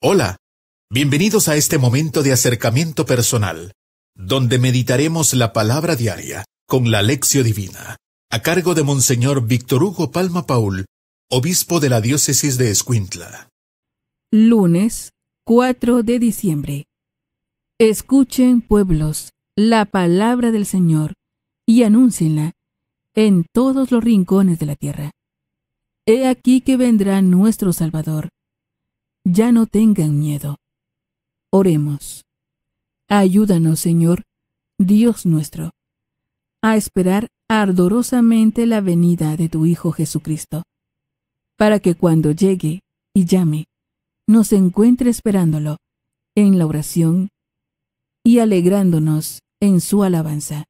Hola, bienvenidos a este momento de acercamiento personal, donde meditaremos la palabra diaria con la lección divina, a cargo de Monseñor Víctor Hugo Palma Paul, obispo de la diócesis de Escuintla. Lunes 4 de diciembre. Escuchen, pueblos, la palabra del Señor y anúncienla en todos los rincones de la tierra. He aquí que vendrá nuestro Salvador ya no tengan miedo. Oremos. Ayúdanos, Señor, Dios nuestro, a esperar ardorosamente la venida de tu Hijo Jesucristo, para que cuando llegue y llame, nos encuentre esperándolo en la oración y alegrándonos en su alabanza.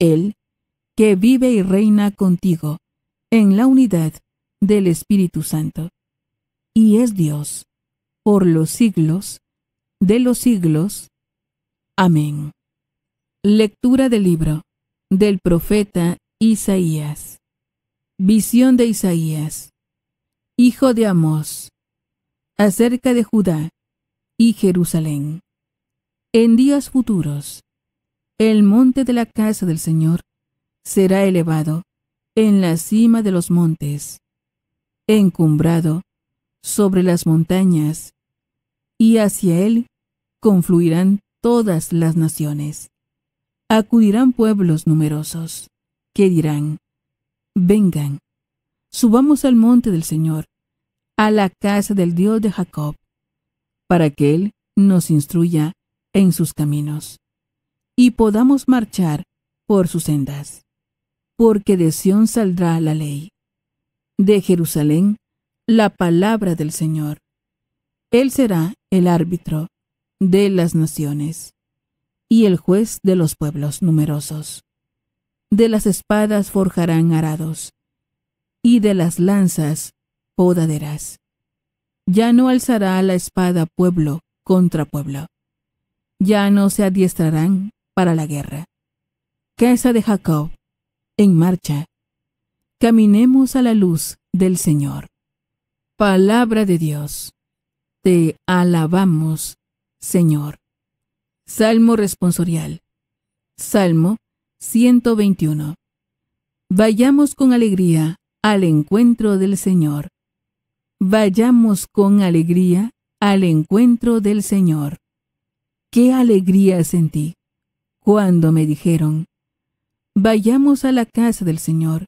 Él, que vive y reina contigo en la unidad del Espíritu Santo y es Dios, por los siglos de los siglos. Amén. Lectura del libro del profeta Isaías. Visión de Isaías, hijo de Amós, acerca de Judá y Jerusalén. En días futuros, el monte de la casa del Señor será elevado en la cima de los montes, encumbrado sobre las montañas, y hacia él confluirán todas las naciones. Acudirán pueblos numerosos, que dirán, vengan, subamos al monte del Señor, a la casa del Dios de Jacob, para que Él nos instruya en sus caminos, y podamos marchar por sus sendas, porque de Sión saldrá la ley, de Jerusalén la palabra del Señor. Él será el árbitro de las naciones y el juez de los pueblos numerosos. De las espadas forjarán arados y de las lanzas podaderas. Ya no alzará la espada pueblo contra pueblo. Ya no se adiestrarán para la guerra. Casa de Jacob, en marcha. Caminemos a la luz del Señor. Palabra de Dios. Te alabamos, Señor. Salmo responsorial. Salmo 121. Vayamos con alegría al encuentro del Señor. Vayamos con alegría al encuentro del Señor. Qué alegría sentí cuando me dijeron, vayamos a la casa del Señor.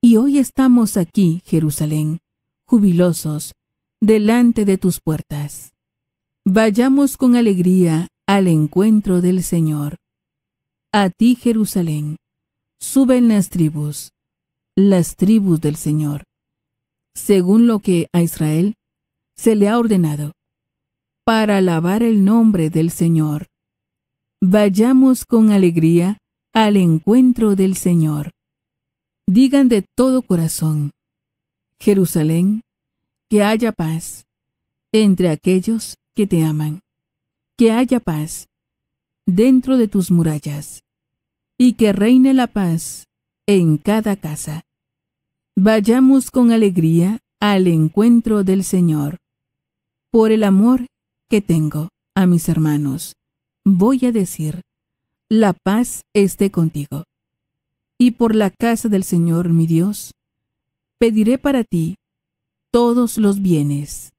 Y hoy estamos aquí, Jerusalén jubilosos, delante de tus puertas. Vayamos con alegría al encuentro del Señor. A ti, Jerusalén, suben las tribus, las tribus del Señor, según lo que a Israel se le ha ordenado, para alabar el nombre del Señor. Vayamos con alegría al encuentro del Señor. Digan de todo corazón, Jerusalén, que haya paz entre aquellos que te aman, que haya paz dentro de tus murallas, y que reine la paz en cada casa. Vayamos con alegría al encuentro del Señor. Por el amor que tengo a mis hermanos, voy a decir, la paz esté contigo. Y por la casa del Señor mi Dios, pediré para ti todos los bienes.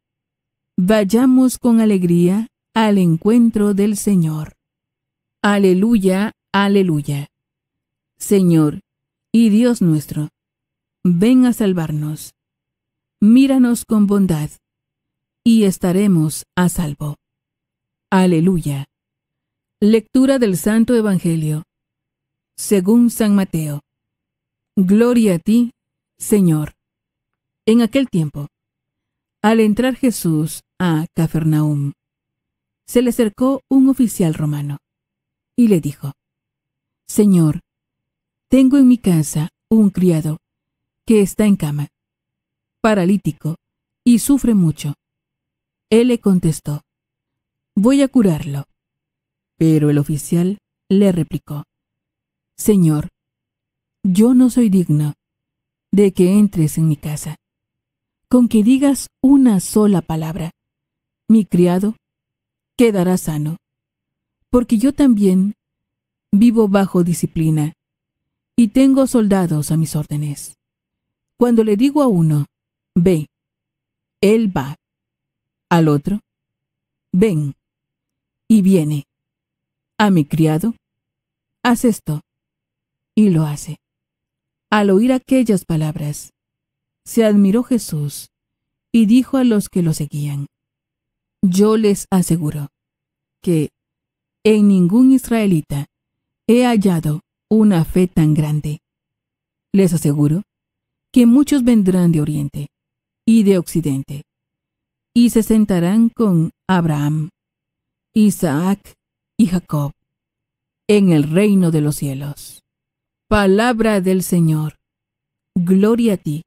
Vayamos con alegría al encuentro del Señor. Aleluya, aleluya. Señor, y Dios nuestro, ven a salvarnos. Míranos con bondad, y estaremos a salvo. Aleluya. Lectura del Santo Evangelio. Según San Mateo. Gloria a ti, Señor. En aquel tiempo, al entrar Jesús a Cafarnaúm, se le acercó un oficial romano y le dijo, Señor, tengo en mi casa un criado que está en cama, paralítico, y sufre mucho. Él le contestó, voy a curarlo. Pero el oficial le replicó, Señor, yo no soy digno de que entres en mi casa. Con que digas una sola palabra, mi criado, quedará sano, porque yo también vivo bajo disciplina y tengo soldados a mis órdenes. Cuando le digo a uno, ve, él va. Al otro, ven, y viene. A mi criado, haz esto, y lo hace. Al oír aquellas palabras, se admiró Jesús y dijo a los que lo seguían, Yo les aseguro que en ningún israelita he hallado una fe tan grande. Les aseguro que muchos vendrán de Oriente y de Occidente, y se sentarán con Abraham, Isaac y Jacob en el reino de los cielos. Palabra del Señor. Gloria a ti,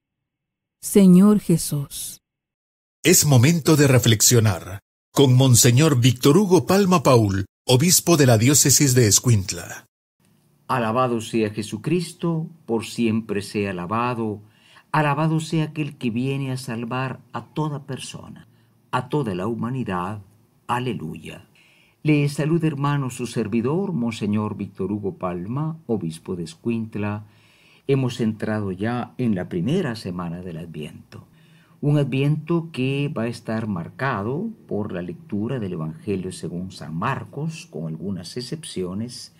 Señor Jesús. Es momento de reflexionar con Monseñor Víctor Hugo Palma Paul, obispo de la diócesis de Escuintla. Alabado sea Jesucristo, por siempre sea alabado. Alabado sea aquel que viene a salvar a toda persona, a toda la humanidad. Aleluya. Le saluda hermano su servidor, Monseñor Víctor Hugo Palma, obispo de Escuintla. Hemos entrado ya en la primera semana del Adviento. Un Adviento que va a estar marcado por la lectura del Evangelio según San Marcos, con algunas excepciones,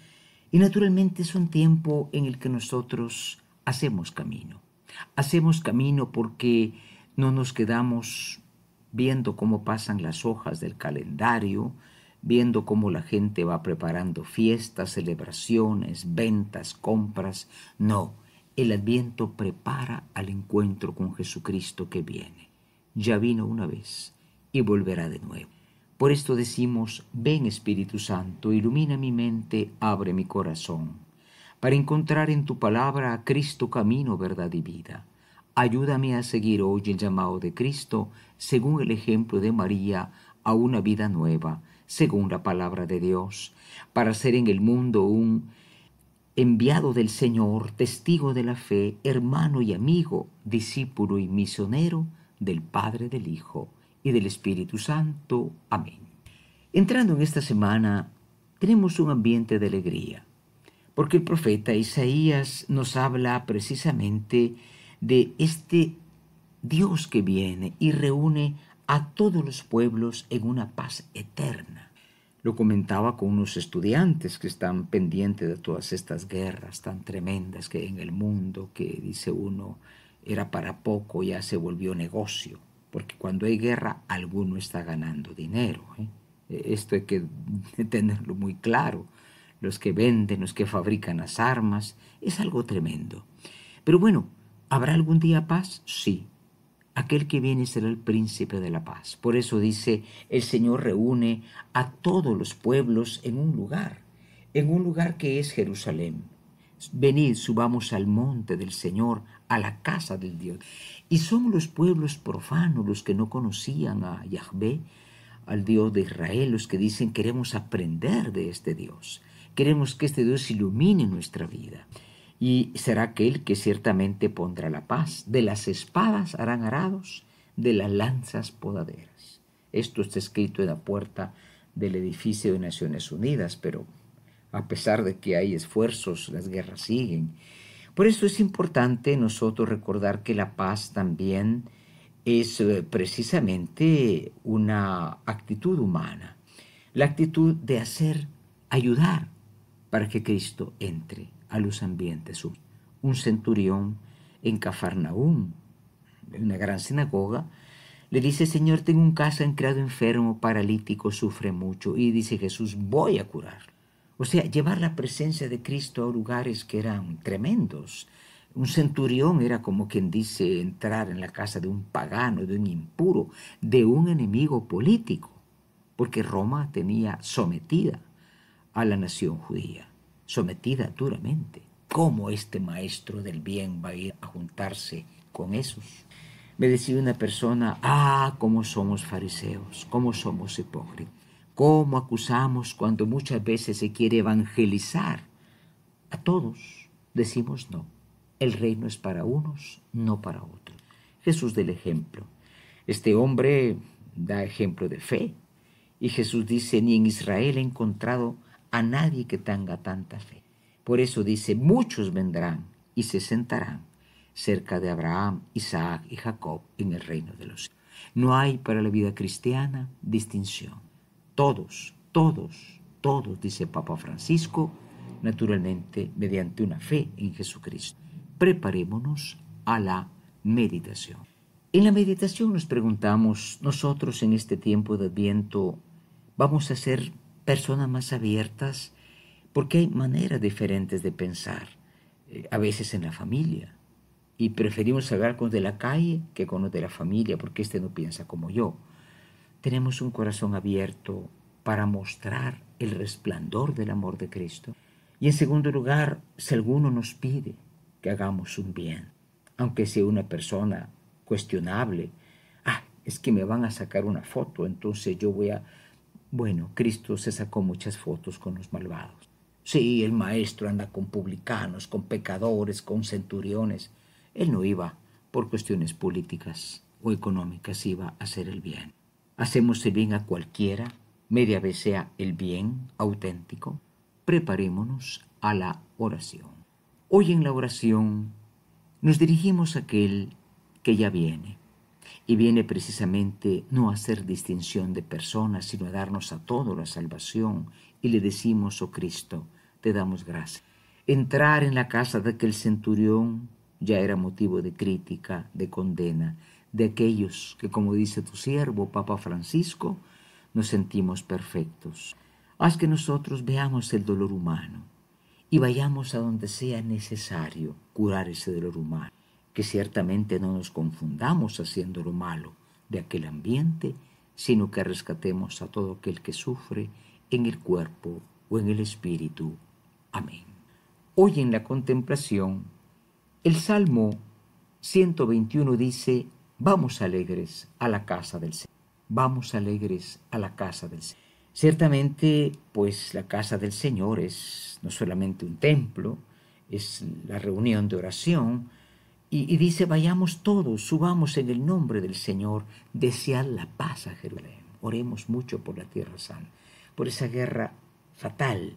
y naturalmente es un tiempo en el que nosotros hacemos camino. Hacemos camino porque no nos quedamos viendo cómo pasan las hojas del calendario, viendo cómo la gente va preparando fiestas, celebraciones, ventas, compras. No, el adviento prepara al encuentro con Jesucristo que viene. Ya vino una vez y volverá de nuevo. Por esto decimos, ven Espíritu Santo, ilumina mi mente, abre mi corazón, para encontrar en tu palabra a Cristo camino, verdad y vida. Ayúdame a seguir hoy el llamado de Cristo, según el ejemplo de María, a una vida nueva, según la palabra de Dios, para ser en el mundo un enviado del Señor, testigo de la fe, hermano y amigo, discípulo y misionero del Padre, del Hijo y del Espíritu Santo. Amén. Entrando en esta semana, tenemos un ambiente de alegría, porque el profeta Isaías nos habla precisamente de este Dios que viene y reúne a todos los pueblos en una paz eterna. Lo comentaba con unos estudiantes que están pendientes de todas estas guerras tan tremendas que en el mundo, que dice uno era para poco, ya se volvió negocio, porque cuando hay guerra alguno está ganando dinero. ¿eh? E-, esto hay que tenerlo muy claro. Los que venden, los que fabrican las armas, es algo tremendo. Pero bueno, ¿habrá algún día paz? Sí, aquel que viene será el príncipe de la paz. Por eso dice, el Señor reúne a todos los pueblos en un lugar, en un lugar que es Jerusalén. Venid, subamos al monte del Señor, a la casa del Dios. Y son los pueblos profanos los que no conocían a Yahvé, al Dios de Israel, los que dicen queremos aprender de este Dios, queremos que este Dios ilumine nuestra vida y será aquel que ciertamente pondrá la paz. De las espadas harán arados, de las lanzas podaderas. Esto está escrito en la puerta del edificio de Naciones Unidas, pero a pesar de que hay esfuerzos, las guerras siguen. Por eso es importante nosotros recordar que la paz también es eh, precisamente una actitud humana, la actitud de hacer, ayudar para que Cristo entre a los ambientes. Un centurión en Cafarnaúm, en una gran sinagoga, le dice, Señor, tengo un caso creado enfermo, paralítico, sufre mucho. Y dice Jesús, voy a curar. O sea, llevar la presencia de Cristo a lugares que eran tremendos. Un centurión era como quien dice entrar en la casa de un pagano, de un impuro, de un enemigo político, porque Roma tenía sometida a la nación judía sometida duramente. ¿Cómo este maestro del bien va a ir a juntarse con esos? Me decía una persona, ah, cómo somos fariseos, cómo somos hipócritas, cómo acusamos cuando muchas veces se quiere evangelizar. A todos decimos no, el reino es para unos, no para otros. Jesús del ejemplo. Este hombre da ejemplo de fe y Jesús dice, ni en Israel he encontrado a nadie que tenga tanta fe. Por eso dice, muchos vendrán y se sentarán cerca de Abraham, Isaac y Jacob en el reino de los cielos. No hay para la vida cristiana distinción. Todos, todos, todos, dice Papa Francisco, naturalmente mediante una fe en Jesucristo. Preparémonos a la meditación. En la meditación nos preguntamos, nosotros en este tiempo de Adviento, ¿vamos a ser personas más abiertas, porque hay maneras diferentes de pensar, eh, a veces en la familia. Y preferimos hablar con los de la calle que con los de la familia, porque este no piensa como yo. Tenemos un corazón abierto para mostrar el resplandor del amor de Cristo. Y en segundo lugar, si alguno nos pide que hagamos un bien, aunque sea una persona cuestionable, ah, es que me van a sacar una foto, entonces yo voy a bueno, Cristo se sacó muchas fotos con los malvados. Sí, el maestro anda con publicanos, con pecadores, con centuriones. Él no iba por cuestiones políticas o económicas, iba a hacer el bien. Hacemos el bien a cualquiera, media vez sea el bien auténtico. Preparémonos a la oración. Hoy en la oración nos dirigimos a aquel que ya viene, y viene precisamente no a hacer distinción de personas, sino a darnos a todos la salvación, y le decimos, oh Cristo, te damos gracias. Entrar en la casa de aquel centurión ya era motivo de crítica, de condena, de aquellos que, como dice tu siervo, Papa Francisco, nos sentimos perfectos. Haz que nosotros veamos el dolor humano y vayamos a donde sea necesario curar ese dolor humano que ciertamente no nos confundamos haciendo lo malo de aquel ambiente, sino que rescatemos a todo aquel que sufre en el cuerpo o en el espíritu. Amén. Hoy en la contemplación, el Salmo 121 dice, vamos alegres a la casa del Señor. Vamos alegres a la casa del Señor. Ciertamente, pues la casa del Señor es no solamente un templo, es la reunión de oración, y, dice, vayamos todos, subamos en el nombre del Señor, desead la paz a Jerusalén. Oremos mucho por la Tierra Santa, por esa guerra fatal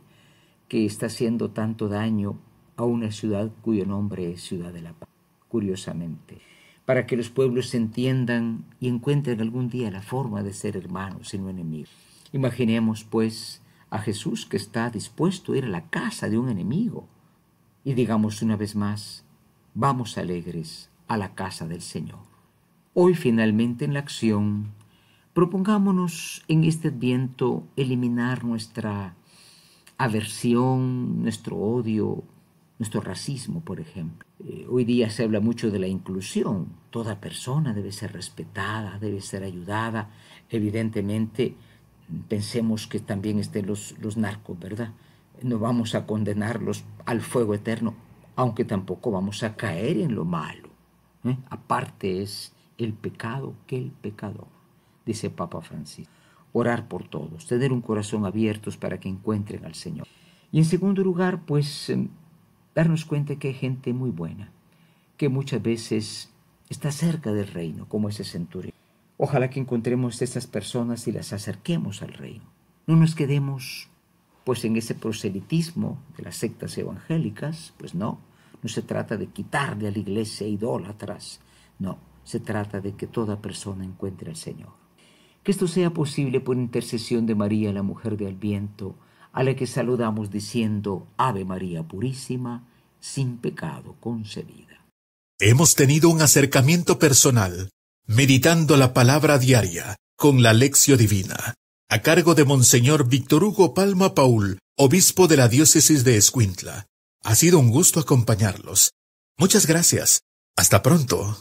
que está haciendo tanto daño a una ciudad cuyo nombre es Ciudad de la Paz, curiosamente, para que los pueblos se entiendan y encuentren algún día la forma de ser hermanos y no enemigos. Imaginemos, pues, a Jesús que está dispuesto a ir a la casa de un enemigo. Y digamos una vez más, Vamos alegres a la casa del Señor. Hoy finalmente en la acción, propongámonos en este adviento eliminar nuestra aversión, nuestro odio, nuestro racismo, por ejemplo. Eh, hoy día se habla mucho de la inclusión. Toda persona debe ser respetada, debe ser ayudada. Evidentemente, pensemos que también estén los narcos, ¿verdad? No vamos a condenarlos al fuego eterno aunque tampoco vamos a caer en lo malo. ¿eh? Aparte es el pecado que el pecador, dice Papa Francisco. Orar por todos, tener un corazón abierto para que encuentren al Señor. Y en segundo lugar, pues em, darnos cuenta que hay gente muy buena, que muchas veces está cerca del reino, como ese centurión. Ojalá que encontremos esas personas y las acerquemos al reino. No nos quedemos pues en ese proselitismo de las sectas evangélicas, pues no. No se trata de quitarle a la iglesia idólatras, no, se trata de que toda persona encuentre al Señor. Que esto sea posible por intercesión de María, la mujer del viento, a la que saludamos diciendo Ave María Purísima, sin pecado concebida. Hemos tenido un acercamiento personal, meditando la palabra diaria con la lección divina, a cargo de Monseñor Víctor Hugo Palma Paul, obispo de la diócesis de Escuintla ha sido un gusto acompañarlos. Muchas gracias. Hasta pronto.